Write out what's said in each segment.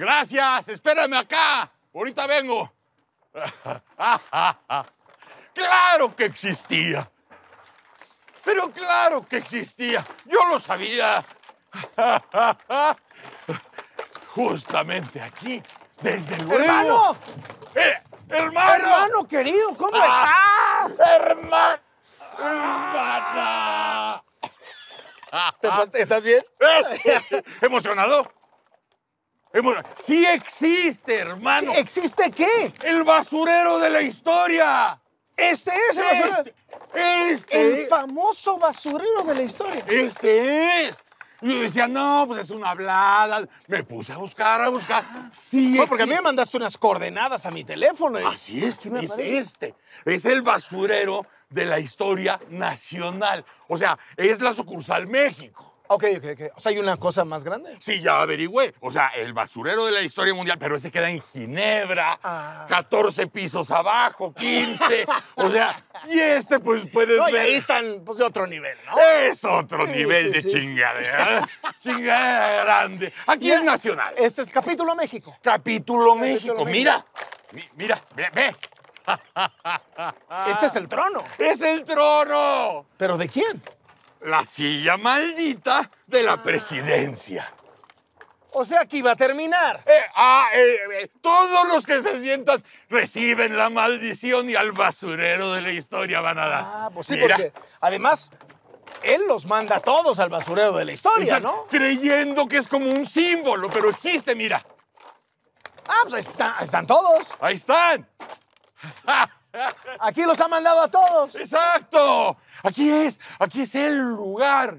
Gracias, espérame acá. Ahorita vengo. claro que existía. Pero claro que existía. Yo lo sabía. Justamente aquí, desde el hermano. Eh, hermano. Hermano querido, ¿cómo ah, estás? Hermano. ¿Estás bien? Eh, ¿Emocionado? Eh, bueno, sí existe, hermano. ¿Existe qué? El basurero de la historia. Este es el este, basurero. Este. El famoso basurero de la historia. Este es. Y yo decía, no, pues es una hablada. Me puse a buscar, a buscar. Sí, existe. porque a mí me mandaste unas coordenadas a mi teléfono. Así es, me es este. Es el basurero de la historia nacional. O sea, es la sucursal México. Ok, ok, ok. O sea, hay una cosa más grande. Sí, ya averigüé. O sea, el basurero de la historia mundial, pero ese queda en Ginebra, 14 ah. pisos abajo, 15. o sea, y este, pues puedes ver. ahí están, pues de otro nivel, ¿no? Es otro nivel de chingada. chingadera. grande. Aquí es nacional. Este es Capítulo México. Capítulo, México. México. Mira, mira, ve, ve. Este es el trono. ¡Es el trono! ¿Pero de quién? la silla maldita de la ah. presidencia. O sea aquí va a terminar. Eh, ah, eh, eh, todos los que se sientan reciben la maldición y al basurero de la historia van a dar. Ah, pues sí, porque además él los manda a todos al basurero de la historia, ¿no? Creyendo que es como un símbolo, pero existe, mira. Ah, pues ahí están, ahí están todos. Ahí están. Aquí los ha mandado a todos. Exacto. Aquí es, aquí es el lugar.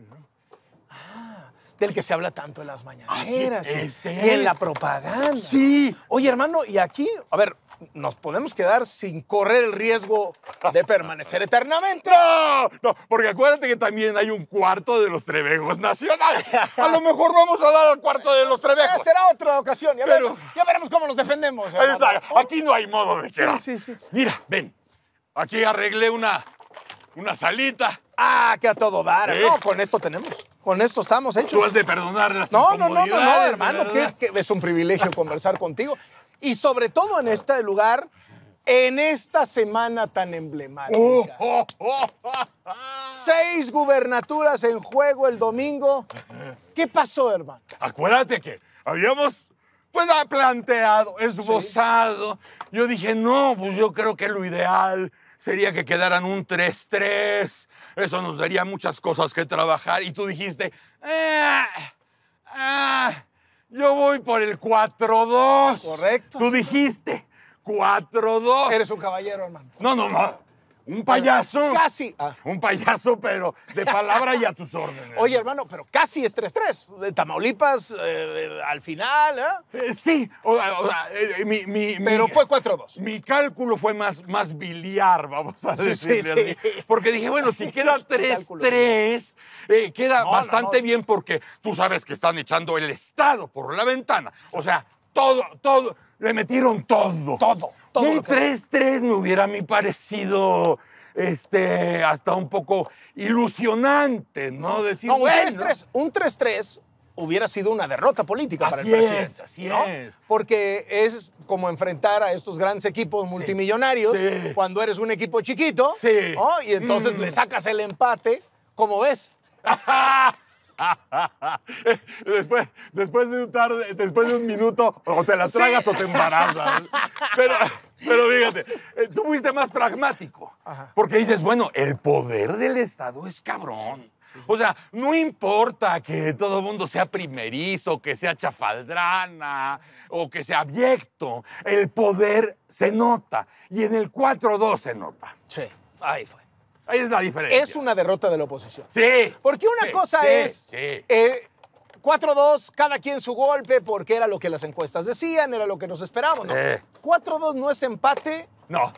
Ah, del que se habla tanto en las mañaneras y en la propaganda. Sí. Oye, hermano, y aquí, a ver, nos podemos quedar sin correr el riesgo de permanecer eternamente. No, no, porque acuérdate que también hay un cuarto de los Trevejos Nacional. A lo mejor vamos a dar al cuarto de los Trevejos. Eh, será otra ocasión. Ya, veremos, ya veremos cómo nos defendemos. Aquí no hay modo de quedar. Sí, sí, Mira, ven. Aquí arreglé una, una salita. Ah, qué a todo dar. No, con esto tenemos. Con esto estamos hechos. Tú has de perdonar las no, No, no, no, no, hermano. es un privilegio conversar contigo y sobre todo en este lugar, en esta semana tan emblemática. Oh. Seis gubernaturas en juego el domingo. ¿Qué pasó, hermano? Acuérdate que habíamos pues ah, planteado, esbozado. Yo dije, no, pues yo creo que lo ideal sería que quedaran un 3-3. Eso nos daría muchas cosas que trabajar. Y tú dijiste, eh, ah, ah, yo voy por el 4-2. Correcto. Tú dijiste 4-2. Eres un caballero, hermano. No, no, no. Un payaso. Casi. Ah. Un payaso, pero de palabra y a tus órdenes. Oye, hermano, pero casi es 3-3. De Tamaulipas eh, al final, ¿eh? Eh, sí. O, mi, pero fue 4-2. Mi cálculo fue más, más biliar, vamos a decirle Porque dije, bueno, si queda 3-3, queda bastante bien porque tú sabes que están echando el Estado por la ventana. O sea, todo, todo. Le metieron todo. Todo. Un 3-3 me hubiera a parecido este, hasta un poco ilusionante, ¿no? Decir, no, un 3-3 hubiera sido una derrota política para el presidente. Porque es como enfrentar a estos grandes equipos multimillonarios cuando eres un equipo chiquito y entonces mm. le sacas el empate, como ves. después, después, de un minuto, o te las tragas o te embarazas. Pero, pero fíjate, eh, tú fuiste más pragmático. Porque dices, bueno, el poder del Estado es cabrón. O sea, no importa que todo el mundo sea primerizo, que sea chafaldrana o que sea abyecto, el poder se nota. Y en el 4-2 se nota. Sí, ahí fue es la diferencia. Es una derrota de la oposición. Sí. Porque una cosa es 4-2, eh, cada quien su golpe, porque era lo que las encuestas decían, era lo que nos esperábamos. ¿no? 4-2 no es empate. No.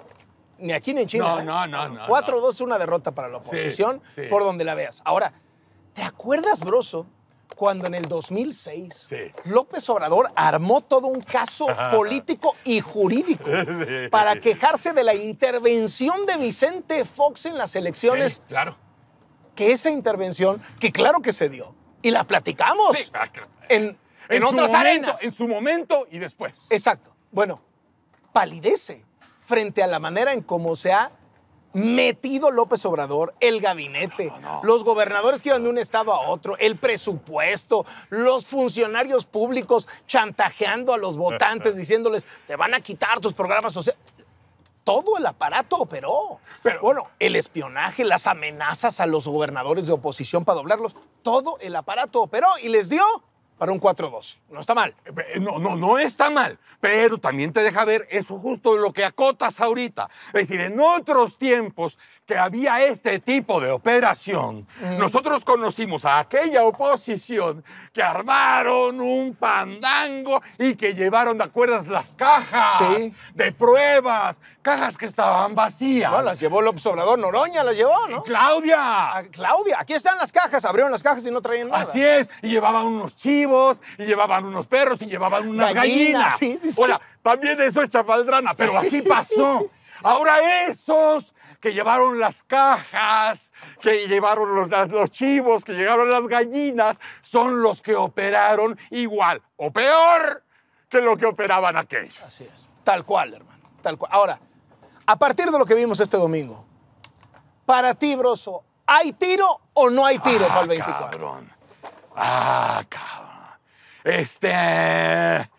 Ni aquí ni en China. No, ¿eh? no, no. 4-2 es una derrota para la oposición, por donde la veas. Ahora, ¿te acuerdas, Broso, cuando en el 2006 López Obrador armó todo un caso político y jurídico para quejarse de la intervención de Vicente Fox en las elecciones. claro. Que esa intervención, que claro que se dio, y la platicamos ah, en, otras arenas. En su momento y después. Exacto. Bueno, palidece frente a la manera en cómo se ha metido López Obrador, el gabinete, los gobernadores que iban de un estado a otro, el presupuesto, los funcionarios públicos chantajeando a los votantes, diciéndoles, te van a quitar tus programas sociales. Todo el aparato operó. Pero bueno, el espionaje, las amenazas a los gobernadores de oposición para doblarlos, todo el aparato operó y les dio para un 4-2. No está mal. Eh, eh, no, no, no está mal, pero también te deja ver eso justo lo que acotas ahorita. Es decir, en otros tiempos que había este tipo de operación, mm. nosotros conocimos a aquella oposición que armaron un fandango y que llevaron, de acuerdas? Las cajas de pruebas, cajas que estaban vacías. las llevó el observador Noroña las llevó, ¿no? Claudia. Ah, Claudia, aquí están las cajas, abrieron las cajas y no traían nada. Así es, y llevaban unos chivos, y llevaban unos perros, y llevaban unas gallinas. Hola, también eso es chafaldrana, pero así pasó. Ahora esos que llevaron las cajas, que llevaron los, los chivos, que llegaron las gallinas, son los que operaron igual o peor que lo que operaban aquellos. Así es. Tal cual, hermano. Tal cual. Ahora, a partir de lo que vimos este domingo, para ti, Broso, ¿hay tiro o no hay tiro para el 24? Ah, ah, cabrón. Este.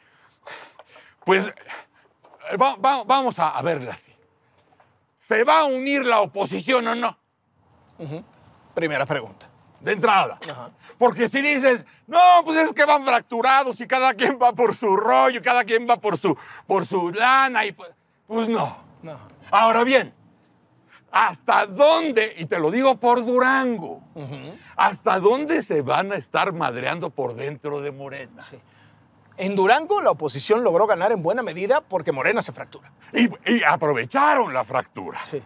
Pues. vamos a, a verla así. ¿se va a unir la oposición o no? Primera pregunta. De entrada. Porque si dices, no, pues es que van fracturados y cada quien va por su rollo, cada quien va por su, por su lana, y pues, pues no. Ahora bien, ¿hasta dónde, y te lo digo por Durango, hasta dónde se van a estar madreando por dentro de Morena? Sí. En Durango la oposición logró ganar en buena medida porque Morena se fractura. Y, aprovecharon la fractura. Sí.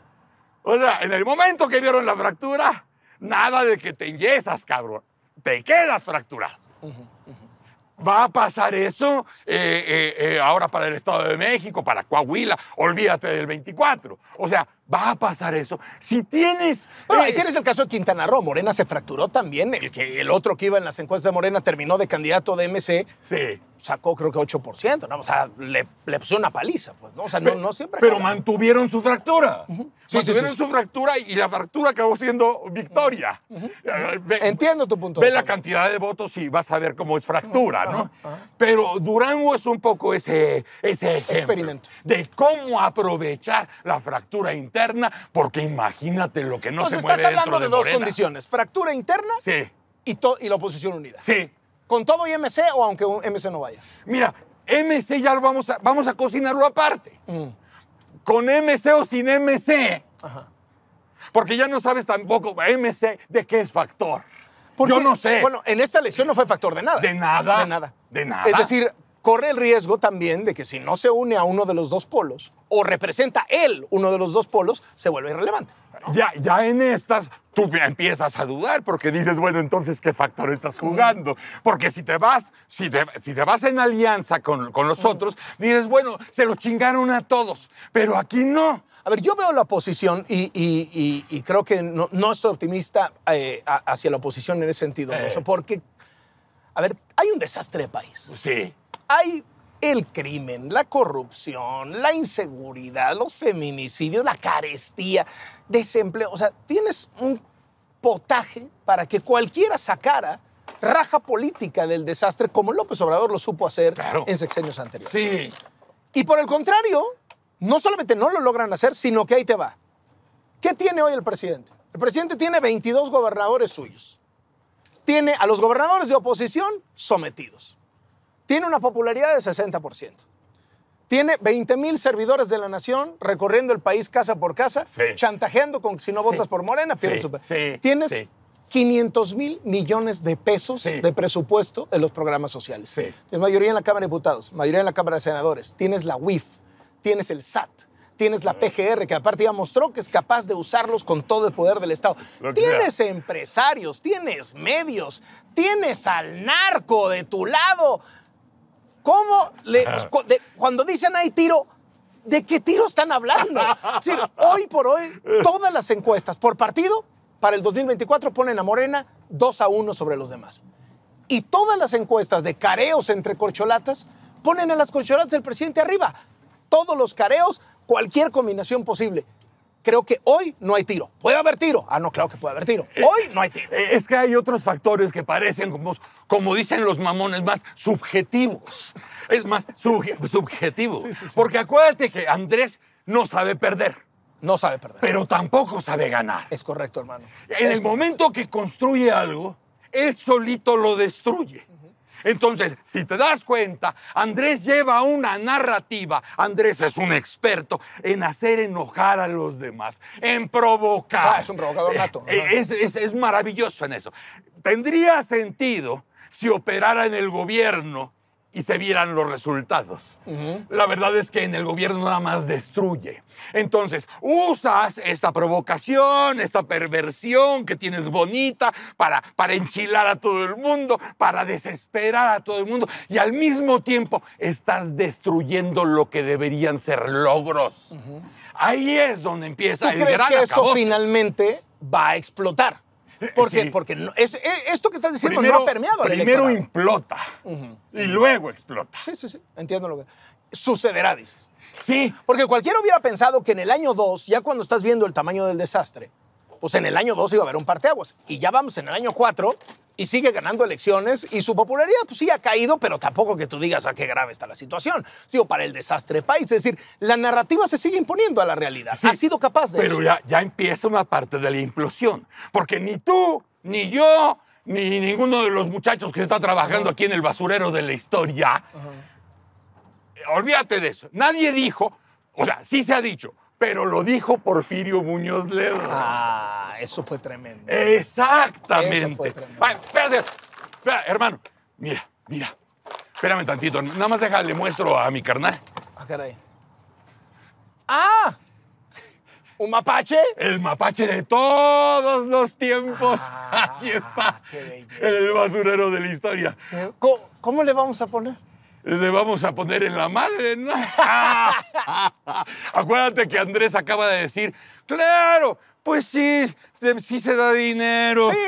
O sea, en el momento que vieron la fractura, nada de que te inyezas, cabrón. Te quedas fracturado. Va a pasar eso eh, eh, eh, ahora para el Estado de México, para Coahuila. Olvídate del 24. O sea, Va a pasar eso. Si tienes. Bueno, ahí eh, tienes el caso de Quintana Roo. Morena se fracturó también. El, que, el otro que iba en las encuestas de Morena terminó de candidato de MC. Sí. Sacó, creo que 8%. ¿no? O sea, le, puso una paliza, pues, O sea, no, siempre. Pero mantuvieron su fractura. mantuvieron su fractura y la fractura acabó siendo victoria. Eh, eh, Entiendo tu punto. Ve la cantidad de votos y vas a ver cómo es fractura, ¿no? Pero Durango es un poco ese, ese Experimento. de cómo aprovechar la fractura interna porque imagínate lo que no puede se mueve estás hablando de, dos condiciones, fractura interna y, la oposición unida. Sí. ¿Con todo y MC o aunque MC no vaya? Mira, MC ya lo vamos a, cocinarlo aparte. Mm. Con MC o sin MC. Porque ya no sabes tampoco, MC, de qué es factor. Yo no sé. Bueno, en esta elección no fue factor de nada. De nada. De nada. De nada. Es decir, corre el riesgo también de que si no se une a uno de los dos polos o representa él uno de los dos polos, se vuelve irrelevante. Ya, ya en estas tú empiezas a dudar porque dices, bueno, entonces, ¿qué factor estás jugando? Porque si te vas, si te, si te vas en alianza con, los otros, dices, bueno, se los chingaron a todos, pero aquí no. A ver, yo veo la oposición y, creo que no, estoy optimista eh, hacia la oposición en ese sentido, eh. porque, a ver, hay un desastre de país. Sí hay el crimen, la corrupción, la inseguridad, los feminicidios, la carestía, desempleo. O sea, tienes un potaje para que cualquiera sacara raja política del desastre como López Obrador lo supo hacer en sexenios anteriores. Sí. Y por el contrario, no solamente no lo logran hacer, sino que ahí te va. ¿Qué tiene hoy el presidente? El presidente tiene 22 gobernadores suyos. Tiene a los gobernadores de oposición sometidos tiene una popularidad de 60%. Tiene 20 mil servidores de la nación recorriendo el país casa por casa, chantajeando con que si no votas por Morena, pierdes Tienes 500 mil millones de pesos de presupuesto en los programas sociales. Tienes mayoría en la Cámara de Diputados, mayoría en la Cámara de Senadores, tienes la UIF, tienes el SAT, tienes la mm. PGR, que aparte ya mostró que es capaz de usarlos con todo el poder del Estado. tienes empresarios, tienes medios, tienes al narco de tu lado, ¿Cómo le, cuando dicen hay tiro, ¿de qué tiro están hablando? hoy por hoy, todas las encuestas por partido para el 2024 ponen a Morena 2 a 1 sobre los demás. Y todas las encuestas de careos entre corcholatas ponen a las corcholatas del presidente arriba. Todos los careos, cualquier combinación posible creo que hoy no hay tiro. ¿Puede haber tiro? Ah, no, claro que puede haber tiro. Eh, hoy no hay tiro. Eh, es que hay otros factores que parecen, como, dicen los mamones, más subjetivos. Es más, subjetivo. Porque acuérdate que Andrés no sabe perder. No sabe perder. Pero tampoco sabe ganar. Es correcto, hermano. En el momento que construye algo, él solito lo destruye. Entonces, si te das cuenta, Andrés lleva una narrativa. Andrés es un experto en hacer enojar a los demás, en provocar. Ah, es un provocador eh, nato. Eh, es maravilloso en eso. Tendría sentido si operara en el gobierno y se vieran los resultados. La verdad es que en el gobierno nada más destruye. Entonces, usas esta provocación, esta perversión que tienes bonita para, para enchilar a todo el mundo, para desesperar a todo el mundo y al mismo tiempo estás destruyendo lo que deberían ser logros. Ahí es donde empieza ¿Tú el crees que eso finalmente va a explotar? Porque, porque es, e, esto que estás diciendo no ha permeado Primero implota y luego explota. Sí, sí, sí. Entiendo lo que. Sucederá, dices. Sí. Porque cualquiera hubiera pensado que en el año 2, ya cuando estás viendo el tamaño del desastre, pues en el año 2 iba a haber un parteaguas. Y ya vamos en el año 4 y sigue ganando elecciones y su popularidad pues, sí ha caído, pero tampoco que tú digas a ah, qué grave está la situación. Sigo para el desastre país. Es decir, la narrativa se sigue imponiendo a la realidad. ha sido capaz de. Pero Ya, ya empieza una parte de la implosión, porque ni tú, ni yo, ni ninguno de los muchachos que está trabajando aquí en el basurero de la historia. Olvídate de eso. Nadie dijo, o sea, sí se ha dicho, pero lo dijo Porfirio Muñoz Ledo. Ah eso fue tremendo. Exactamente. Eso fue tremendo. espérate, hermano. Mira, mira. Espérame tantito. Nada más le muestro a mi carnal. Ah, caray. ¡Ah! ¿Un mapache? El mapache de todos los tiempos. Ah, Aquí está. Qué El basurero de la historia. ¿Cómo, ¿Cómo, le vamos a poner? Le vamos a poner en la madre. ¿no? Acuérdate que Andrés acaba de decir, claro, pues sí, sí se da dinero sí,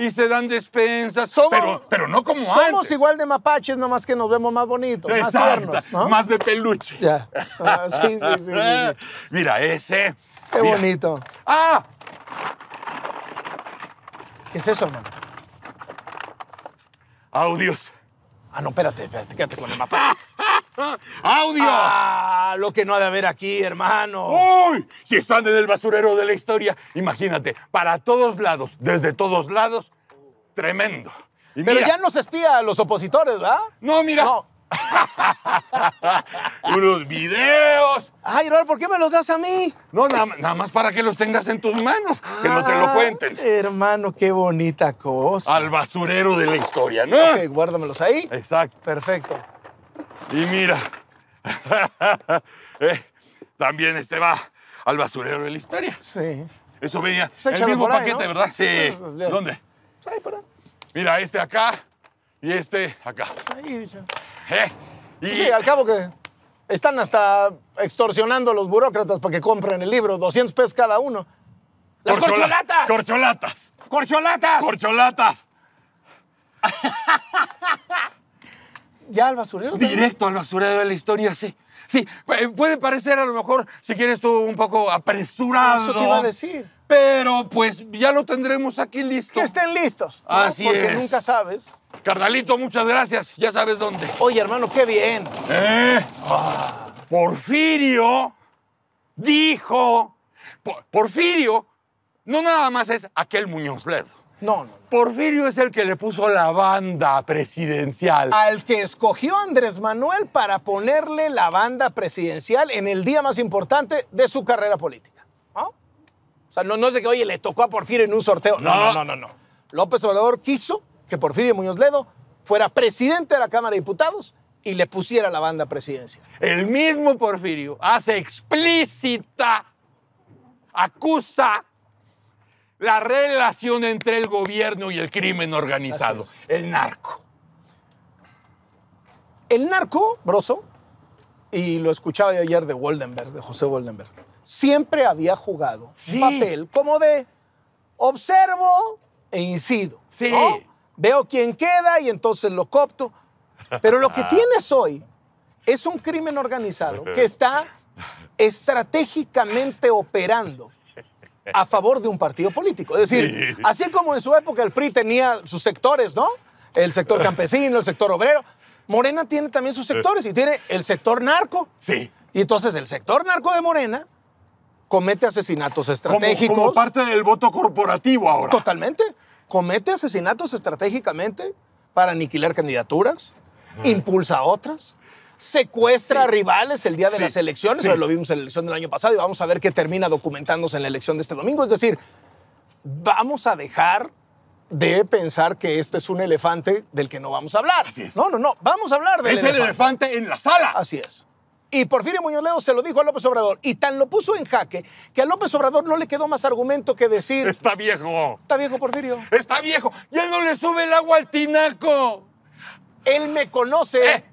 y, se, dan despensas, somos, pero, no como somos antes. Somos igual de mapaches, nomás que nos vemos más bonitos, más tiernos, ¿no? Más de peluche. Ya. Ah, sí, sí, sí, Mira ese. Qué bonito. ¡Ah! ¿Qué es eso, hermano? Audios. Ah, no, espérate, espérate, quédate con el mapache. Ah. ¡Audio! Ah, lo que no ha de haber aquí, hermano. ¡Uy! Si están en el basurero de la historia, imagínate, para todos lados, desde todos lados, tremendo. Pero ya nos espía a los opositores, ¿verdad? No, mira. Unos videos. Ay, hermano, ¿por qué me los das a mí? No, nada, más para que los tengas en tus manos, que no te lo ah, cuenten. Hermano, qué bonita cosa. Al basurero de la historia, ¿no? Ok, guárdamelos ahí. Exacto. Perfecto. Y mira, eh, también este va al basurero de la historia. Sí. Eso venía pues el mismo paquete, ¿verdad? Sí. Pues, pues, ¿Dónde? ahí Mira, este acá y este acá. Ahí, ¿Eh? y... Sí, al cabo que están hasta extorsionando a los burócratas para que compren el libro, 200 pesos cada uno. ¡Las corcholatas! ¡Corcholatas! ¡Corcholatas! ¡Corcholatas! ya al basurero. Directo al basurero de la historia, sí. Sí, eh, puede parecer a lo mejor, si quieres tú, un poco apresurado. Eso te iba a decir. Pero pues ya lo tendremos aquí listo. Que estén listos. Así Porque es. Porque nunca sabes. Carnalito, muchas gracias. Ya sabes dónde. Oye, hermano, qué bien. ¿Eh? Porfirio dijo... Porfirio no nada más es aquel Muñoz no, no. Porfirio es el que le puso la banda presidencial. Al que escogió Andrés Manuel para ponerle la banda presidencial en el día más importante de su carrera política. ¿Ah? O sea, no, es de que, oye, le tocó a Porfirio en un sorteo. No, no, no, no. no. López Obrador quiso que Porfirio Muñoz Ledo fuera presidente de la Cámara de Diputados y le pusiera la banda presidencial. El mismo Porfirio hace explícita, acusa la relación entre el gobierno y el crimen organizado, el narco. El narco, Broso, y lo escuchaba de ayer de Woldenberg, de José Woldenberg, siempre había jugado un papel como de observo e incido. Sí. Veo quién queda y entonces lo copto. Pero lo que tienes hoy es un crimen organizado que está estratégicamente operando a favor de un partido político. Es decir, así como en su época el PRI tenía sus sectores, ¿no? El sector campesino, el sector obrero. Morena tiene también sus sectores y tiene el sector narco. Sí. Y entonces el sector narco de Morena comete asesinatos estratégicos. Como, parte del voto corporativo ahora. Totalmente. Comete asesinatos estratégicamente para aniquilar candidaturas, impulsa otras, secuestra rivales el día de las elecciones, lo vimos en la elección del año pasado y vamos a ver qué termina documentándose en la elección de este domingo. Es decir, vamos a dejar de pensar que este es un elefante del que no vamos a hablar. Así es. No, no, no, vamos a hablar de. es Es el elefante en la sala. Así es. Y Porfirio Muñoz Ledo se lo dijo a López Obrador y tan lo puso en jaque que a López Obrador no le quedó más argumento que decir... Está viejo. Está viejo, Porfirio. Está viejo. Ya no le sube el agua al tinaco. Él me conoce. Eh,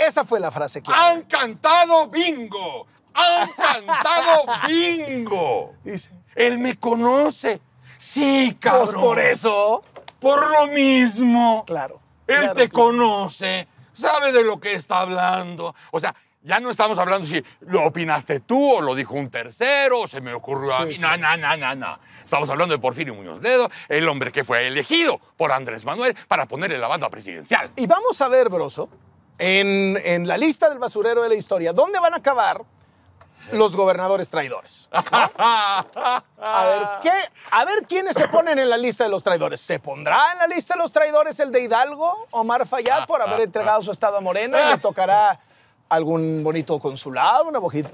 esa fue la frase que... Han cantado bingo. Han cantado bingo. Dice. Él me conoce. Sí, pues cabrón. por eso. Por lo mismo. Claro. Él te conoce. Sabe de lo que está hablando. O sea, ya no estamos hablando si lo opinaste tú o lo dijo un tercero o se me ocurrió a mí. No, no, no, no, Estamos hablando de Porfirio Muñoz Ledo, el hombre que fue elegido por Andrés Manuel para ponerle la banda presidencial. Y vamos a ver, Broso, en, la lista del basurero de la historia, ¿dónde van a acabar los gobernadores traidores. A ver, ¿qué? a ver quiénes se ponen en la lista de los traidores. ¿Se pondrá en la lista de los traidores el de Hidalgo, Omar Fayad, por haber entregado su estado a Morena? ¿Le tocará algún bonito consulado, una bojita?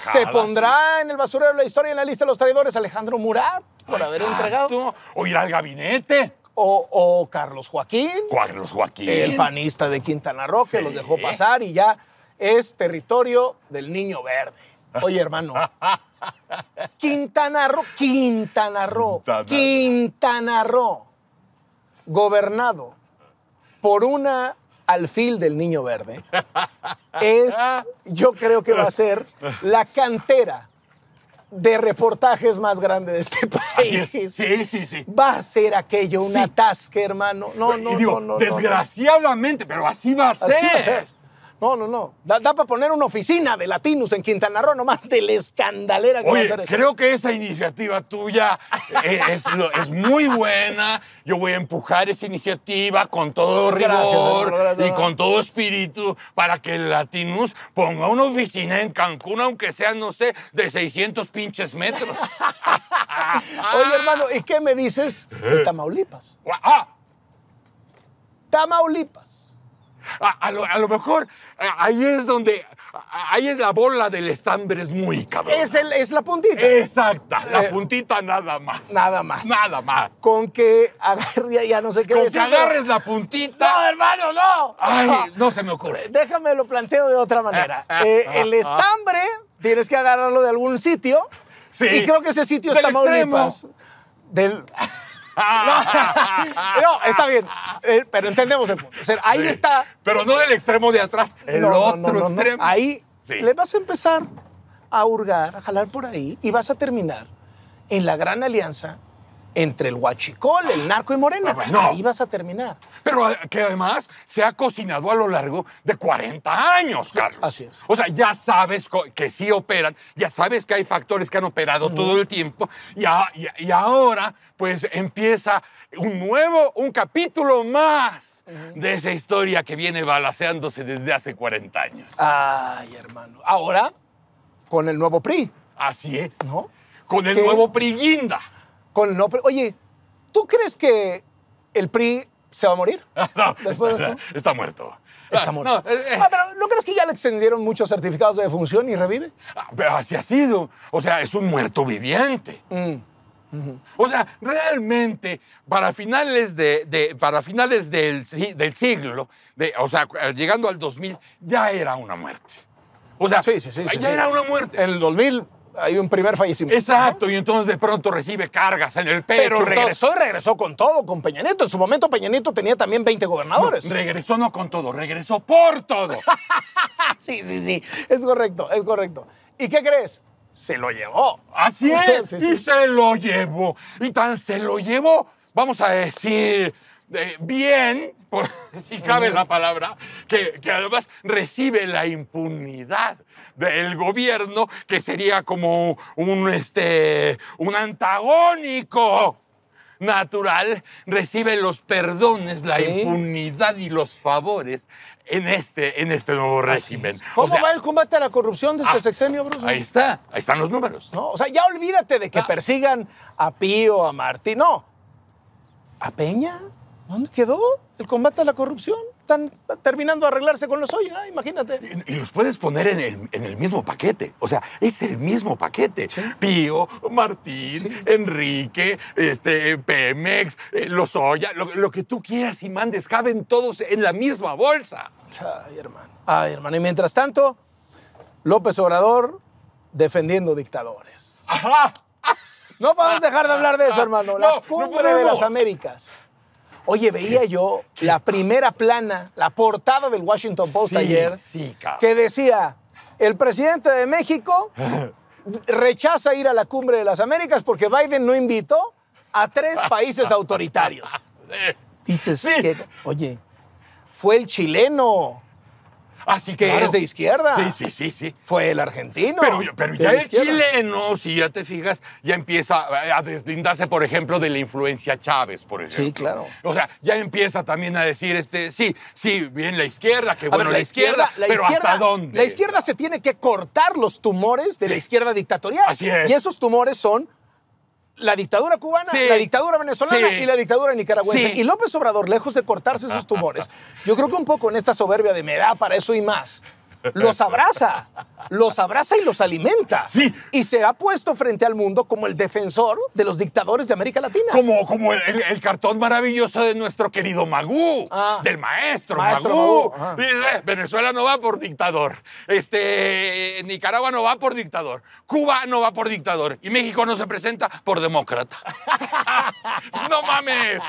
¿Se pondrá en el basurero de la historia en la lista de los traidores Alejandro Murat, por haber entregado? ¿O ir al gabinete? O, Carlos Joaquín. Carlos Joaquín. El panista de Quintana Roo que los dejó pasar y ya es territorio del niño verde. Oye, hermano. Quintana Roo, Quintana Roo, Quintana Roo, gobernado por una alfil del niño verde, es, yo creo que va a ser la cantera de reportajes más grande de este país. Sí, sí, sí. Va a ser aquello una sí. hermano. No, no, y digo, no, Desgraciadamente, pero así va a ser. Así va a ser. No, no, no. Da, para poner una oficina de Latinus en Quintana Roo, nomás de la escandalera que creo que esa iniciativa tuya eh, es, muy buena. Yo voy a empujar esa iniciativa con todo rigor y con todo espíritu para que Latinus ponga una oficina en Cancún, aunque sea, no sé, de 600 pinches metros. Oye, hermano, ¿y qué me dices de eh. Tamaulipas? Ah. Tamaulipas. A, lo, mejor ahí es donde, ahí es la bola del estambre, es muy cabrón. Es, la puntita. Exacta, la eh, puntita nada más. Nada más. Nada más. Con que agarre, ya no sé qué Con que agarres la puntita. No, hermano, no. Ay, ah, no se me ocurre. Déjame lo planteo de otra manera. Ah, ah, eh, el estambre tienes que agarrarlo de algún sitio. Sí. Y creo que ese sitio está más lejos Del... no, está bien, eh, pero entendemos el punto. ahí está. Pero no del extremo de atrás, eh, el otro extremo. Ahí le vas a empezar a hurgar, a jalar por ahí y vas a terminar en la gran alianza entre el huachicol, el narco y Morena. Ahí vas a terminar. Pero eh, que además se ha cocinado a lo largo de 40 años, Carlos. Así es. O sea, ya sabes que sí operan, ya sabes que hay factores que han operado todo el tiempo y, ahora pues empieza un nuevo, un capítulo más de esa historia que viene balaseándose desde hace 40 años. Ay, hermano. Ahora, con el nuevo PRI. Así es. ¿No? Con el nuevo PRI Guinda no. oye, ¿tú crees que el PRI se va a morir? no, está, muerto. está muerto. Ah, no, eh, eh. Ah, pero ¿no crees que ya le extendieron muchos certificados de defunción y revive? Ah, pero así ha sido. O sea, es un muerto viviente. Mm, o sea, realmente, para finales, de, para finales del, siglo, o sea, eh, llegando al 2000, ya era una muerte. O sea, ya era una muerte. En el 2000 hay un primer fallecimiento. Exacto, y entonces de pronto recibe cargas en el Pero regresó y regresó con todo, con Peña En su momento Peña tenía también 20 gobernadores. regresó no con todo, regresó por todo. sí, sí, sí, es correcto, es correcto. ¿Y qué crees? Se lo llevó. Así es, sí, y se lo llevó. Y tan se lo llevó, vamos a decir, eh, bien, si cabe la palabra, que además recibe la impunidad del gobierno, que sería como un, este, un antagónico natural, recibe los perdones, la impunidad y los favores en este, en este nuevo régimen. ¿Cómo va el combate a la corrupción de este ah, sexenio, Bruce? Ahí está, ahí están los números. No, o sea, ya olvídate de que ah. persigan a Pío, a Martín, no. ¿A Peña? ¿Dónde quedó el combate a la corrupción? están terminando de arreglarse con los Oya, ah, imagínate. Y, los puedes poner en el, mismo paquete. O sea, es el mismo paquete. Pío, Martín, Enrique, este, Pemex, eh, los Oya, lo, que tú quieras y mandes, caben todos en la misma bolsa. Ay, hermano. Ay, hermano. Y mientras tanto, López Obrador defendiendo dictadores. No podemos dejar de hablar de eso, hermano. La cumbre de las Américas. Oye, veía yo la primera plana, la portada del Washington Post ayer, que decía, el presidente de México rechaza ir a la cumbre de las Américas porque Biden no invitó a tres países autoritarios. Dices, que, oye, fue el chileno Ah, Así que es de izquierda. Sí, sí, sí, sí. Fue el argentino. Pero, ya el chileno, si ya te fijas, ya empieza a deslindarse, por ejemplo, de la influencia Chávez, por ejemplo. Sí, claro. O sea, ya empieza también a decir, este, sí, sí, bien la izquierda, que bueno, la, izquierda, pero ¿hasta dónde? La izquierda se tiene que cortar los tumores de la izquierda dictatorial. Así es. Y esos tumores son la dictadura cubana, la dictadura venezolana y la dictadura nicaragüense. Y López Obrador, lejos de cortarse esos tumores, yo creo que un poco en esta soberbia de me da para eso y más, los abraza, los abraza y los alimenta. Sí. Y se ha puesto frente al mundo como el defensor de los dictadores de América Latina. Como, el, cartón maravilloso de nuestro querido Magú, ah. del maestro, Magú. Eh, Venezuela no va por dictador. Este, Nicaragua no va por dictador. Cuba no va por dictador. Y México no se presenta por demócrata. ¡No mames!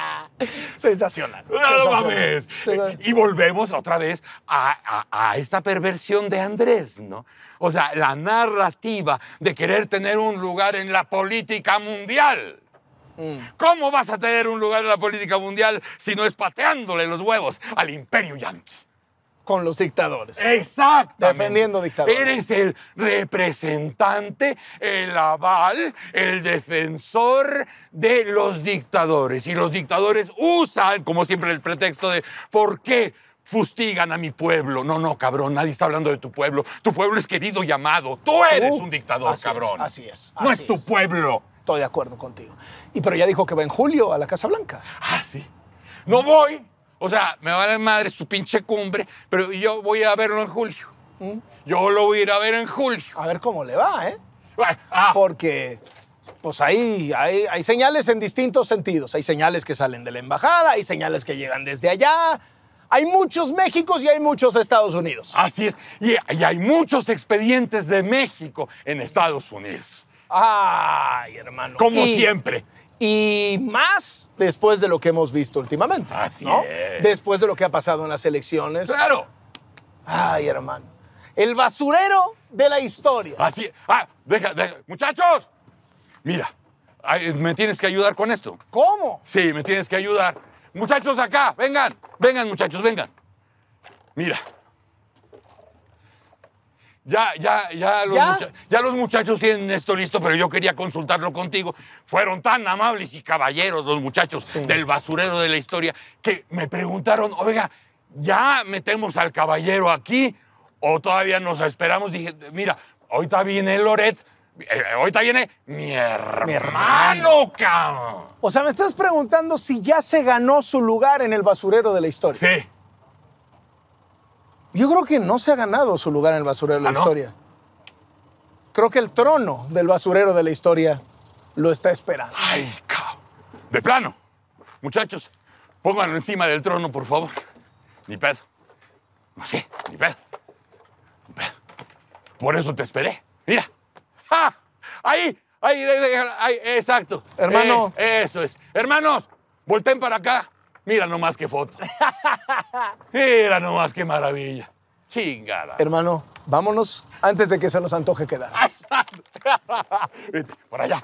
Sensacional. ¡No, mames! Y volvemos otra vez a, a esta perversión de Andrés, ¿no? O sea, la narrativa de querer tener un lugar en la política mundial. Mm. ¿Cómo vas a tener un lugar en la política mundial si no es pateándole los huevos al imperio yanqui? Con los dictadores. Exacto. Defendiendo dictadores. Eres el representante, el aval, el defensor de los dictadores. Y los dictadores usan, como siempre, el pretexto de ¿por qué? fustigan a mi pueblo. No, no, cabrón, nadie está hablando de tu pueblo. Tu pueblo es querido y amado. Tú eres un dictador, así cabrón. Es, así es. no es tu pueblo. Estoy de acuerdo contigo. Y pero ya dijo que va en julio a la Casa Blanca. Ah, sí. No voy. O sea, me va la madre su pinche cumbre, pero yo voy a verlo en julio. ¿Mm? Yo lo voy a ir a ver en julio. A ver cómo le va, ¿eh? Ah. Porque pues ahí hay, hay señales en distintos sentidos. Hay señales que salen de la embajada, hay señales que llegan desde allá. Hay muchos Méxicos y hay muchos Estados Unidos. Así es. Y, hay muchos expedientes de México en Estados Unidos. Ay, hermano. Como siempre. Y más después de lo que hemos visto últimamente. Así es. Después de lo que ha pasado en las elecciones. Claro. Ay, hermano. El basurero de la historia. Así es. Ah, deja, deja. Muchachos, mira, me tienes que ayudar con esto. ¿Cómo? Sí, me tienes que ayudar. Muchachos, acá, vengan, vengan, muchachos, vengan. Mira. Ya, ya, ya los, ¿Ya? los muchachos tienen esto listo, pero yo quería consultarlo contigo. Fueron tan amables y caballeros los muchachos del basurero de la historia que me preguntaron, oiga, ¿ya metemos al caballero aquí o todavía nos esperamos? Dije, mira, ahorita viene Loret, eh, eh, ahorita viene mi hermano, cabrón. O sea, me estás preguntando si ya se ganó su lugar en el basurero de la historia. Sí. Yo creo que no se ha ganado su lugar en el basurero de la ah, historia. Creo que el trono del basurero de la historia lo está esperando. Ay, cabrón. De plano. Muchachos, pónganlo encima del trono, por favor. Ni pedo. No ni Ni pedo. Por eso te esperé. Mira. ¡Ja! Ahí, ahí, ahí, ahí, exacto. Hermano. Eh, eso es. Hermanos, volteen para acá. Mira nomás qué foto. Mira nomás qué maravilla. Chingada. Hermano, vámonos antes de que se nos antoje quedar. por allá.